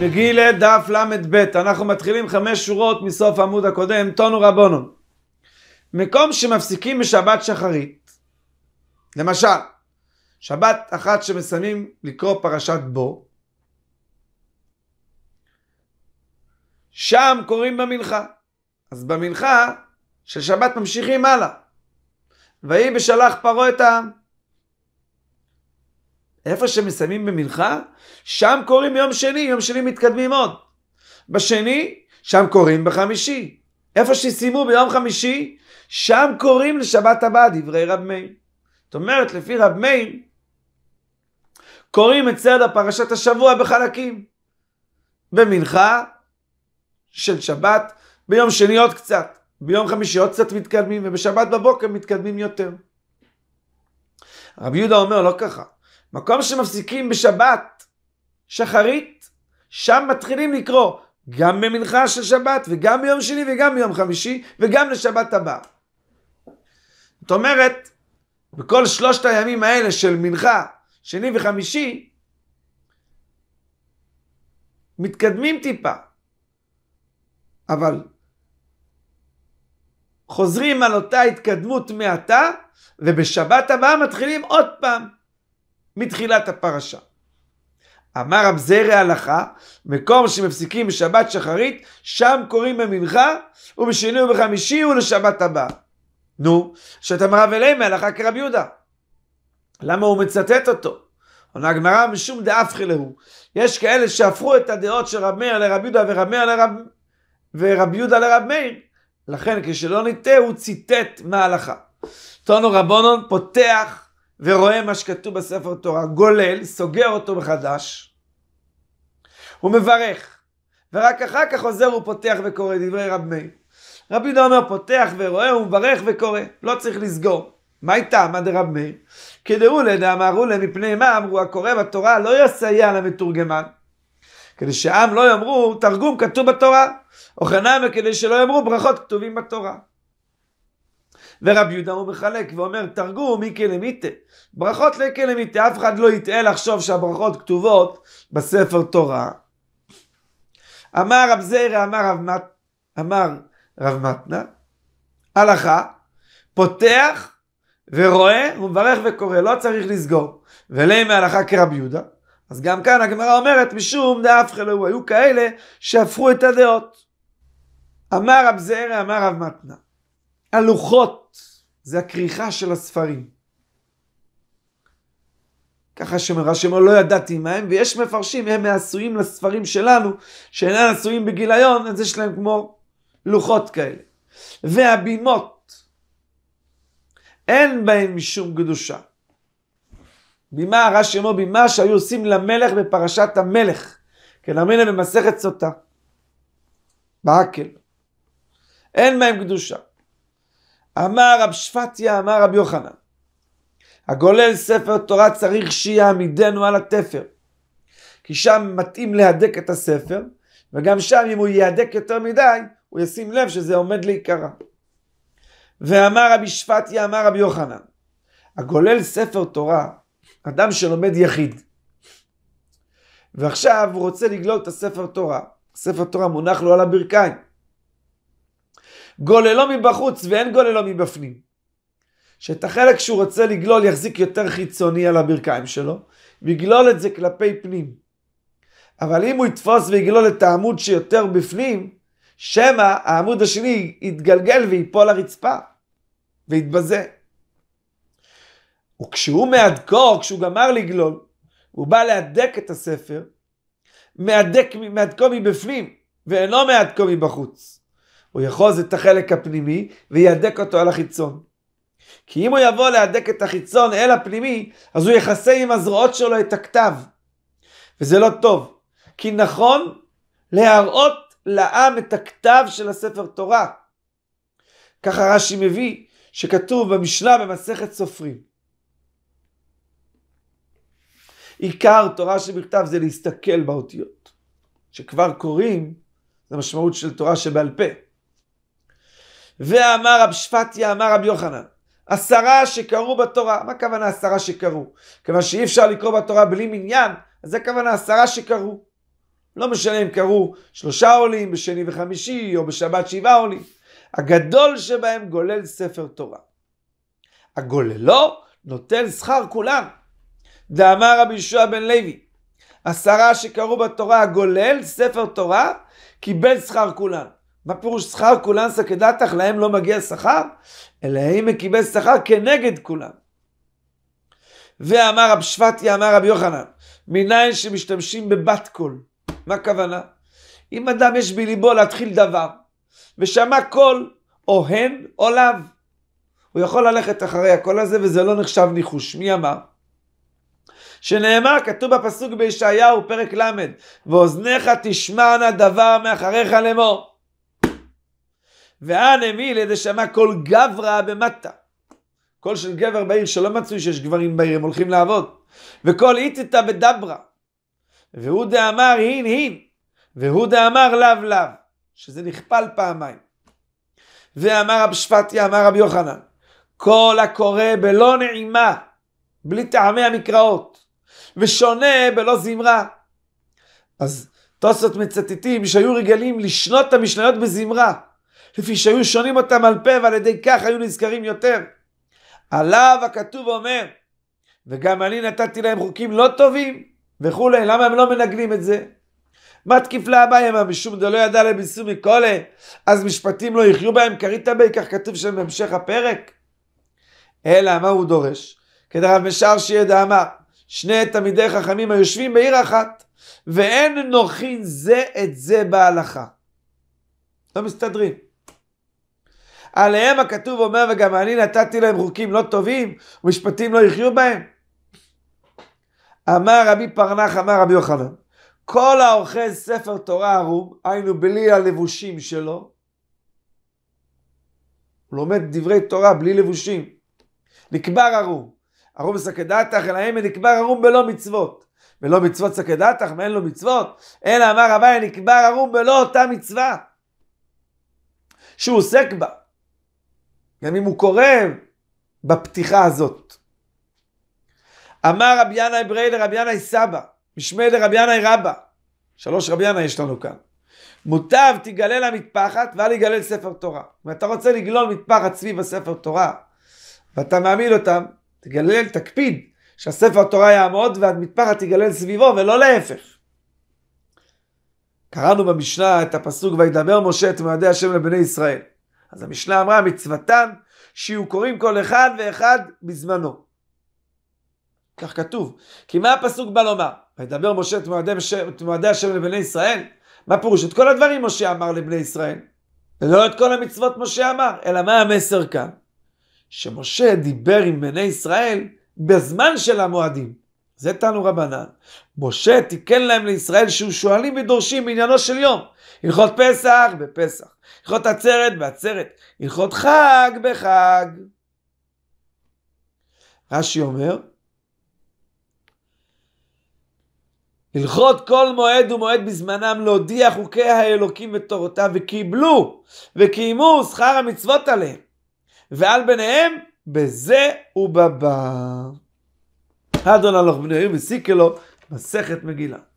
מגיל דף ל"ב, אנחנו מתחילים חמש שורות מסוף העמוד הקודם, טונו רבונו. מקום שמפסיקים בשבת שחרית, למשל, שבת אחת שמסיימים לקרוא פרשת בו, שם קוראים במנחה. אז במנחה של שבת ממשיכים הלאה. ויהי בשלח פרעה את העם. איפה שמסיימים במנחה, שם קוראים יום שני, יום שני מתקדמים עוד. בשני, שם קוראים בחמישי. איפה שסיימו ביום חמישי, שם קוראים לשבת הבא, דברי רב מאיר. זאת אומרת, לפי רב מאיר, קוראים את סדר פרשת השבוע בחלקים. במנחה של שבת, ביום שני עוד קצת, ביום חמישי עוד קצת מתקדמים, ובשבת בבוקר מתקדמים יותר. רבי יהודה אומר, לא ככה. מקום שמפסיקים בשבת, שחרית, שם מתחילים לקרוא, גם במנחה של שבת, וגם ביום שני, וגם ביום חמישי, וגם לשבת הבאה. זאת אומרת, בכל שלושת הימים האלה של מנחה, שני וחמישי, מתקדמים טיפה, אבל חוזרים על אותה התקדמות מעתה, ובשבת הבאה מתחילים עוד פעם. מתחילת הפרשה. אמר רב זרע הלכה, מקום שמפסיקים בשבת שחרית, שם קוראים במנחה, ובשני ובחמישי הוא לשבת הבאה. נו, שאתה מרב אליהם מהלכה כרב יהודה. למה הוא מצטט אותו? עונה הגמרא משום דאפחי להו. יש כאלה שהפכו את הדעות של רב מאיר לרב יהודה ורב מאיר לרב... ורב יהודה לרב מאיר. לכן כשלא ניטה הוא ציטט מההלכה. טונו רבונון פותח ורואה מה שכתוב בספר תורה, גולל, סוגר אותו מחדש, הוא מברך, ורק אחר כך חוזר ופותח וקורא דברי רב מאיר. רבי יהודה אומר, פותח ורואה, הוא מברך וקורא, לא צריך לסגור. מה איתה? מה דרב מאיר? כדאו לדאמרו להם מפני מה אמרו, הקורא בתורה לא יסייע למתורגמן. כדי שהעם לא יאמרו, תרגום כתוב בתורה. וכן כדי שלא יאמרו ברכות כתובים בתורה. ורבי יהודה הוא מחלק ואומר, תרגום מקלמיתה. ברכות לקלמיתה, אף אחד לא יטעה לחשוב שהברכות כתובות בספר תורה. אמר רב זיירה, אמר רב מת... אמר רב מתנה, הלכה, פותח ורואה, הוא מברך וקורא, לא צריך לסגור. וליה מהלכה כרב יהודה. אז גם כאן הגמרא אומרת, משום דאף חלאו, היו כאלה שהפכו את הדעות. אמר רב זעירא, אמר רב מתנה. הלוחות, זה הכריכה של הספרים. ככה שמרשם לא ידעתי מה הם, ויש מפרשים, הם העשויים לספרים שלנו, שאינם עשויים בגיליון, אז יש להם כמו לוחות כאלה. והבימות, אין בהן משום קדושה. בימה, רש"י אומר בימה שהיו עושים למלך בפרשת המלך, כנאמין כן, במסכת סוטה, בעקל. אין בהם קדושה. אמר רב שפטיה, אמר רב יוחנן, הגולל ספר תורה צריך שיעמידנו על התפר. כי שם מתאים להדק את הספר, וגם שם אם הוא יהדק יותר מדי, הוא ישים לב שזה עומד להיקרא. ואמר רבי שפטיה, אמר רבי יוחנן, הגולל ספר תורה, אדם שלומד יחיד, ועכשיו הוא רוצה לגלול את הספר תורה, ספר תורה מונח לו על הברכיים, גוללו מבחוץ ואין גוללו מבפנים. שאת החלק שהוא רוצה לגלול יחזיק יותר חיצוני על הברכיים שלו, ויגלול את זה כלפי פנים. אבל אם הוא יתפוס ויגלול את העמוד שיותר בפנים, שמא העמוד השני יתגלגל ויפול לרצפה, ויתבזה. וכשהוא מהדקו, כשהוא גמר לגלול, הוא בא להדק את הספר, מהדק, מהדקו מבפנים, ואינו מהדקו מבחוץ. הוא יאחוז את החלק הפנימי ויהדק אותו על החיצון. כי אם הוא יבוא להדק את החיצון אל הפנימי, אז הוא יכסה עם הזרועות שלו את הכתב. וזה לא טוב, כי נכון להראות לעם את הכתב של הספר תורה. ככה רש"י מביא שכתוב במשנה במסכת סופרים. עיקר תורה שבכתב זה להסתכל באותיות. שכבר קוראים, זה משמעות של תורה שבעל פה. ואמר רב שפטיה, אמר רב יוחנן. עשרה שקראו בתורה, מה הכוונה עשרה שקראו? כיוון שאי אפשר לקרוא בתורה בלי מניין, אז זה הכוונה עשרה שקראו. לא משנה אם קראו שלושה עולים בשני וחמישי, או בשבת שבעה עולים. הגדול שבהם גולל ספר תורה. הגוללו נותן שכר כולם. דאמר רבי יהושע בן לוי, עשרה שקראו בתורה הגולל ספר תורה, קיבל שכר כולם. מה פירוש שכר כולן סקדתך, להם לא מגיע שכר? אלא האם קיבל שכר כנגד כולם. ואמר רב שבטיה, אמר רבי יוחנן, מניין שמשתמשים בבת קול. מה הכוונה? אם אדם יש בליבו להתחיל דבר, ושמע קול, או הן או לאו, הוא יכול ללכת אחרי הקול הזה, וזה לא נחשב ניחוש. מי אמר? שנאמר, כתוב בפסוק בישעיהו, פרק ל', ואוזניך תשמענה דבר מאחריך לאמור. והנמילה דשמע כל גברא במטה. קול של גבר בעיר שלא מצוי שיש גברים בעיר, הם הולכים לעבוד. וכל איתתא בדברא. והוא דאמר הין הין, והוא דאמר לאו לאו, שזה נכפל פעמיים. ואמר רב שפטיה, אמר רב יוחנן, כל הקורא בלא נעימה, בלי טעמי המקראות, ושונה בלא זמרה. אז תוספות מצטטים שהיו רגלים לשנות את המשניות בזמרה. לפי שהיו שונים אותם על פה ועל ידי כך היו נזכרים יותר. עליו הכתוב אומר, וגם אני נתתי להם חוקים לא טובים וכולי, למה הם לא מנגנים את זה? מה תקיף לאבא ימה משום דלא ידע להם לביסו מכלה, אז משפטים לא יחיו בהם כרית בי, כך כתוב שם בהמשך הפרק. אלא מה הוא דורש? כדרב משער שידע אמר, שני תלמידי חכמים היושבים בעיר אחת, ואין נוחין זה את זה בהלכה. לא מסתדרים. עליהם הכתוב אומר, וגם אני נתתי להם חוקים לא טובים, ומשפטים לא יחיו בהם. אמר רבי פרנח, אמר רבי יוחנן, כל האוכל ספר תורה ערום, היינו בלי הלבושים שלו, הוא לומד דברי תורה בלי לבושים. נקבר ערום. ערום סקדתך, אלא אם נקבר ערום בלא מצוות. ולא מצוות סקדתך, ואין לו מצוות. אלא אמר רבי, נקבר ערום בלא אותה מצווה. שהוא עוסק בה. גם אם הוא קורא בפתיחה הזאת. אמר רבי ינאי ברי לרבי ינאי סבא, משמי לרבי ינאי רבא. שלוש רבי ינאי יש לנו כאן. מוטב תיגלל המטפחת ואל יגלה לספר תורה. אם אתה רוצה לגלול מטפחת סביב הספר תורה, ואתה מעמיד אותם, תגלל, תקפיד, שהספר התורה יעמוד והמטפחת תגלל סביבו ולא להפך. קראנו במשנה את הפסוק וידבר משה את מועדי השם לבני ישראל. אז המשנה אמרה, מצוותם שיהיו קוראים כל אחד ואחד בזמנו. כך כתוב. כי מה הפסוק בא לומר? וידבר משה את מועדי, את מועדי השם לבני ישראל? מה פירוש? את כל הדברים משה אמר לבני ישראל. ולא את כל המצוות משה אמר, אלא מה המסר כאן? שמשה דיבר עם בני ישראל בזמן של המועדים. זה תנו רבנן. משה תיקן להם לישראל שהוא שואלים ודורשים בעניינו של יום. הלכות פסח בפסח, הלכות עצרת בעצרת, הלכות חג בחג. רש"י אומר, הלכות כל מועד ומועד בזמנם להודיע חוקי האלוקים ותורותיו וקיבלו וקיימו שכר המצוות עליהם ועל ביניהם בזה ובבא. אדון הלוך בני היום הסיקה מסכת מגילה.